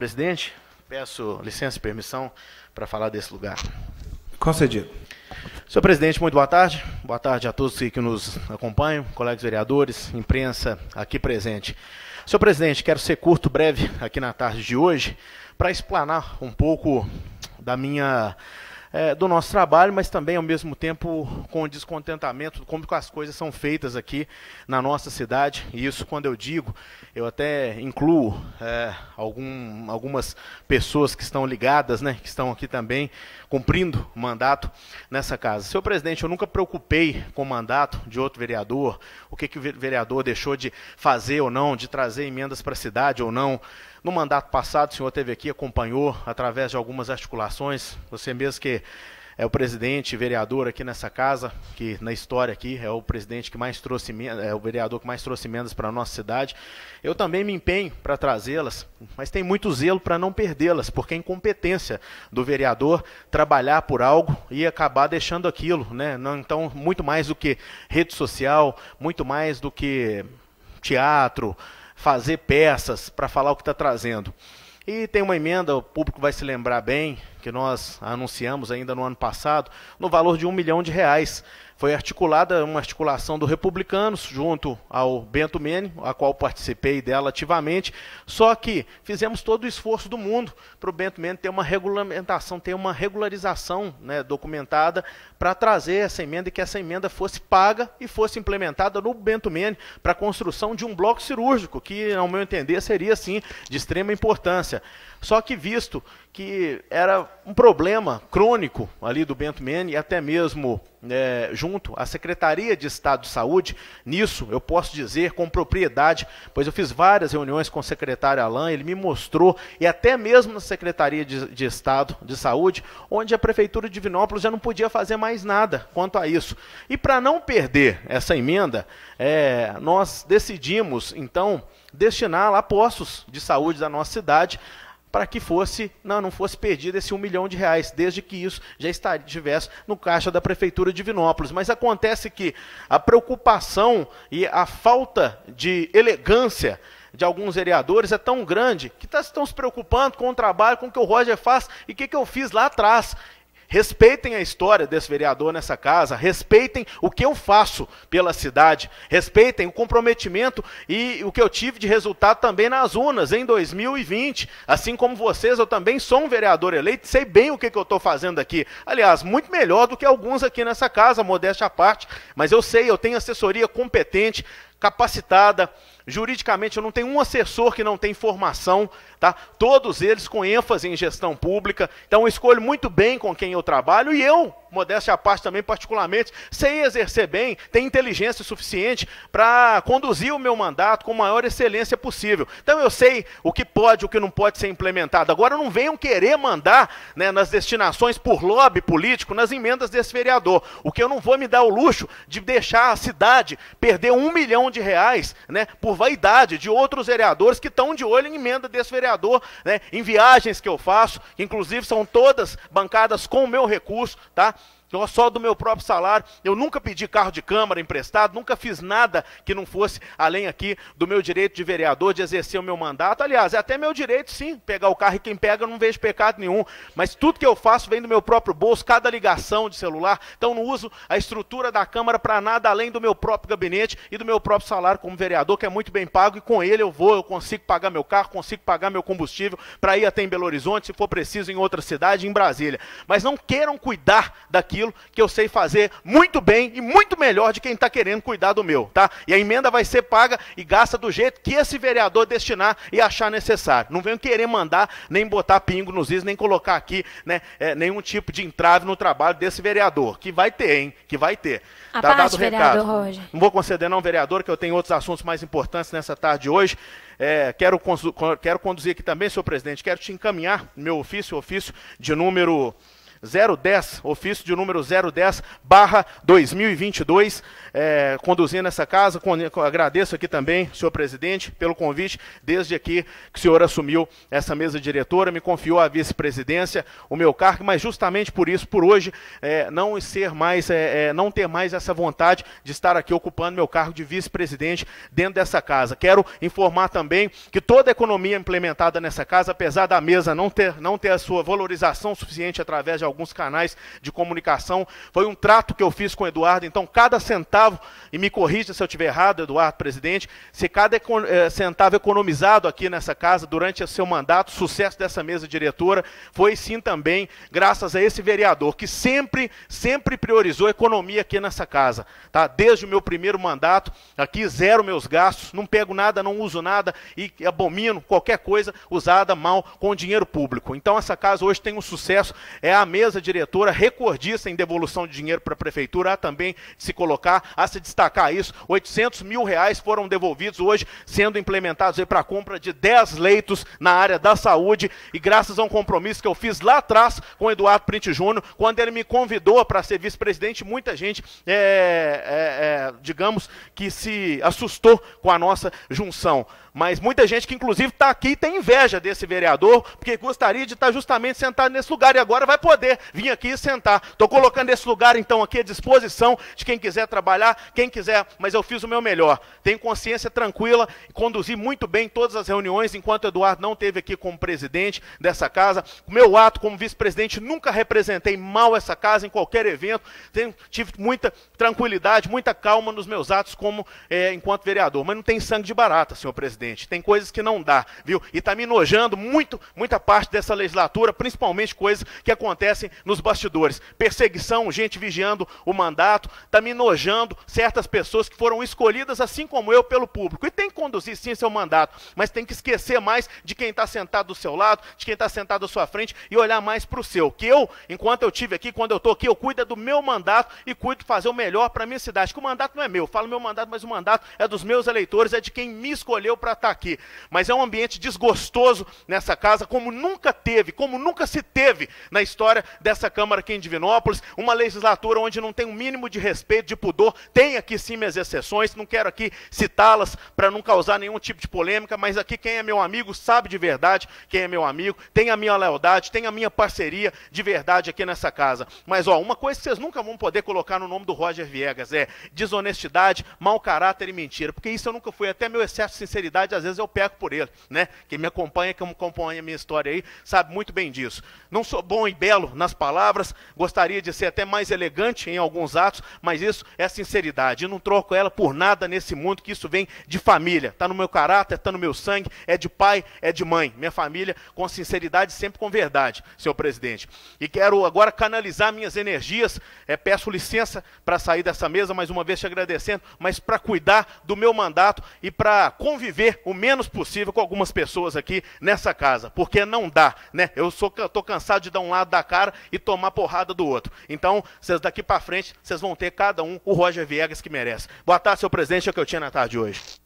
Presidente, peço licença e permissão para falar desse lugar. Concedido. Senhor presidente, muito boa tarde. Boa tarde a todos que nos acompanham, colegas vereadores, imprensa aqui presente. Senhor presidente, quero ser curto, breve aqui na tarde de hoje, para explanar um pouco da minha é, do nosso trabalho, mas também ao mesmo tempo com o descontentamento como que as coisas são feitas aqui na nossa cidade. E isso quando eu digo, eu até incluo é, algum, algumas pessoas que estão ligadas, né, que estão aqui também cumprindo mandato nessa casa. Senhor presidente, eu nunca preocupei com o mandato de outro vereador, o que, que o vereador deixou de fazer ou não, de trazer emendas para a cidade ou não. No mandato passado, o senhor teve aqui, acompanhou através de algumas articulações, você mesmo que é o presidente, vereador aqui nessa casa, que na história aqui é o presidente que mais trouxe, é o vereador que mais trouxe emendas para a nossa cidade. Eu também me empenho para trazê-las, mas tem muito zelo para não perdê-las, porque é incompetência do vereador trabalhar por algo e acabar deixando aquilo, né? Então, muito mais do que rede social, muito mais do que teatro, fazer peças para falar o que está trazendo. E tem uma emenda, o público vai se lembrar bem, que nós anunciamos ainda no ano passado, no valor de um milhão de reais. Foi articulada uma articulação do Republicanos junto ao Bento Mene, a qual participei dela ativamente. Só que fizemos todo o esforço do mundo para o Bento Mene ter uma regulamentação, ter uma regularização né, documentada para trazer essa emenda e que essa emenda fosse paga e fosse implementada no Bento Mene para a construção de um bloco cirúrgico, que, ao meu entender, seria sim de extrema importância. Só que visto que era um problema crônico ali do Bento Mene, até mesmo é, junto à Secretaria de Estado de Saúde. Nisso eu posso dizer com propriedade, pois eu fiz várias reuniões com o secretário Alain, ele me mostrou, e até mesmo na Secretaria de, de Estado de Saúde, onde a Prefeitura de Vinópolis já não podia fazer mais nada quanto a isso. E para não perder essa emenda, é, nós decidimos, então, destinar lá postos de saúde da nossa cidade para que fosse não, não fosse perdido esse um milhão de reais, desde que isso já estivesse no caixa da prefeitura de Vinópolis. Mas acontece que a preocupação e a falta de elegância de alguns vereadores é tão grande que tá, estão se preocupando com o trabalho, com o que o Roger faz e o que, que eu fiz lá atrás. Respeitem a história desse vereador nessa casa, respeitem o que eu faço pela cidade, respeitem o comprometimento e o que eu tive de resultado também nas urnas em 2020. Assim como vocês, eu também sou um vereador eleito, sei bem o que, que eu estou fazendo aqui. Aliás, muito melhor do que alguns aqui nessa casa, modéstia à parte, mas eu sei, eu tenho assessoria competente, capacitada, Juridicamente, eu não tenho um assessor que não tem formação, tá? Todos eles com ênfase em gestão pública. Então, eu escolho muito bem com quem eu trabalho e eu, modéstia à parte também, particularmente, sei exercer bem, tenho inteligência suficiente para conduzir o meu mandato com maior excelência possível. Então, eu sei o que pode, o que não pode ser implementado. Agora, não venham querer mandar né, nas destinações por lobby político, nas emendas desse vereador. O que eu não vou me dar o luxo de deixar a cidade perder um milhão de reais, né? Por vaidade de outros vereadores que estão de olho em emenda desse vereador, né? Em viagens que eu faço, que inclusive são todas bancadas com o meu recurso, tá? só do meu próprio salário. Eu nunca pedi carro de Câmara emprestado, nunca fiz nada que não fosse além aqui do meu direito de vereador, de exercer o meu mandato. Aliás, é até meu direito, sim, pegar o carro e quem pega não vejo pecado nenhum. Mas tudo que eu faço vem do meu próprio bolso, cada ligação de celular. Então não uso a estrutura da Câmara para nada além do meu próprio gabinete e do meu próprio salário como vereador, que é muito bem pago. E com ele eu vou, eu consigo pagar meu carro, consigo pagar meu combustível para ir até em Belo Horizonte, se for preciso, em outra cidade, em Brasília. Mas não queiram cuidar daquilo aquilo que eu sei fazer muito bem e muito melhor de quem está querendo cuidar do meu, tá? E a emenda vai ser paga e gasta do jeito que esse vereador destinar e achar necessário. Não venho querer mandar, nem botar pingo nos is, nem colocar aqui né, é, nenhum tipo de entrave no trabalho desse vereador, que vai ter, hein? Que vai ter. A tá parte, dado o recado. Roger. Não vou conceder não, vereador, que eu tenho outros assuntos mais importantes nessa tarde de hoje. É, quero, quero conduzir aqui também, senhor presidente, quero te encaminhar meu ofício, ofício de número 010, ofício de número 010, barra 2022, é, conduzindo essa casa. agradeço aqui também, senhor presidente, pelo convite, desde aqui que o senhor assumiu essa mesa diretora, me confiou a vice-presidência, o meu cargo, mas justamente por isso, por hoje, é, não ser mais, é, é, não ter mais essa vontade de estar aqui ocupando meu cargo de vice-presidente dentro dessa casa. Quero informar também que toda a economia implementada nessa casa, apesar da mesa não ter, não ter a sua valorização suficiente através de alguns canais de comunicação. Foi um trato que eu fiz com o Eduardo, então cada centavo, e me corrija se eu estiver errado, Eduardo, presidente, se cada eh, centavo economizado aqui nessa casa durante seu mandato, sucesso dessa mesa diretora, foi sim também graças a esse vereador que sempre, sempre priorizou a economia aqui nessa casa. Tá? Desde o meu primeiro mandato, aqui zero meus gastos, não pego nada, não uso nada e abomino qualquer coisa usada mal com dinheiro público. Então essa casa hoje tem um sucesso, é a mesa mesa diretora recordista em devolução de dinheiro para a prefeitura, há também de se colocar, a se destacar isso. 800 mil reais foram devolvidos hoje, sendo implementados para a compra de 10 leitos na área da saúde. E graças a um compromisso que eu fiz lá atrás com o Eduardo Print Júnior, quando ele me convidou para ser vice-presidente, muita gente, é, é, é, digamos, que se assustou com a nossa junção. Mas muita gente que, inclusive, está aqui tem inveja desse vereador, porque gostaria de estar tá justamente sentado nesse lugar e agora vai poder você vir aqui e sentar. Estou colocando esse lugar, então, aqui à disposição de quem quiser trabalhar, quem quiser, mas eu fiz o meu melhor. Tenho consciência tranquila e conduzi muito bem todas as reuniões, enquanto Eduardo não esteve aqui como presidente dessa casa. O meu ato como vice-presidente, nunca representei mal essa casa em qualquer evento. Tenho, tive muita tranquilidade, muita calma nos meus atos como é, enquanto vereador. Mas não tem sangue de barata, senhor presidente. Tem coisas que não dá, viu? E está me nojando muito, muita parte dessa legislatura, principalmente coisas que acontecem nos bastidores. Perseguição, gente vigiando o mandato, está me nojando certas pessoas que foram escolhidas, assim como eu, pelo público. E tem que conduzir sim seu mandato, mas tem que esquecer mais de quem está sentado do seu lado, de quem está sentado à sua frente e olhar mais para o seu. Que eu, enquanto eu tive aqui, quando eu estou aqui, eu cuido é do meu mandato e cuido de fazer o melhor para a minha cidade. Que o mandato não é meu, eu falo meu mandato, mas o mandato é dos meus eleitores, é de quem me escolheu para estar tá aqui. Mas é um ambiente desgostoso nessa casa, como nunca teve, como nunca se teve na história dessa Câmara aqui em Divinópolis, uma legislatura onde não tem um mínimo de respeito, de pudor, tem aqui sim minhas exceções, não quero aqui citá-las para não causar nenhum tipo de polêmica, mas aqui quem é meu amigo sabe de verdade quem é meu amigo, tem a minha lealdade, tem a minha parceria de verdade aqui nessa casa. Mas ó, uma coisa que vocês nunca vão poder colocar no nome do Roger Viegas é desonestidade, mau caráter e mentira, porque isso eu nunca fui, até meu excesso de sinceridade às vezes eu peco por ele, né? Quem me acompanha, que acompanha a minha história aí, sabe muito bem disso. Não sou bom e belo nas palavras, gostaria de ser até mais elegante em alguns atos, mas isso é sinceridade. Eu não troco ela por nada nesse mundo, que isso vem de família. Está no meu caráter, está no meu sangue, é de pai, é de mãe. Minha família com sinceridade, sempre com verdade, senhor presidente. E quero agora canalizar minhas energias. É, peço licença para sair dessa mesa, mais uma vez te agradecendo, mas para cuidar do meu mandato e para conviver o menos possível com algumas pessoas aqui nessa casa, porque não dá, né? Eu estou cansado de dar um lado da casa cara e tomar porrada do outro. Então, vocês daqui para frente, vocês vão ter cada um o Roger Viegas que merece. Boa tarde, seu presidente, é o que eu tinha na tarde de hoje.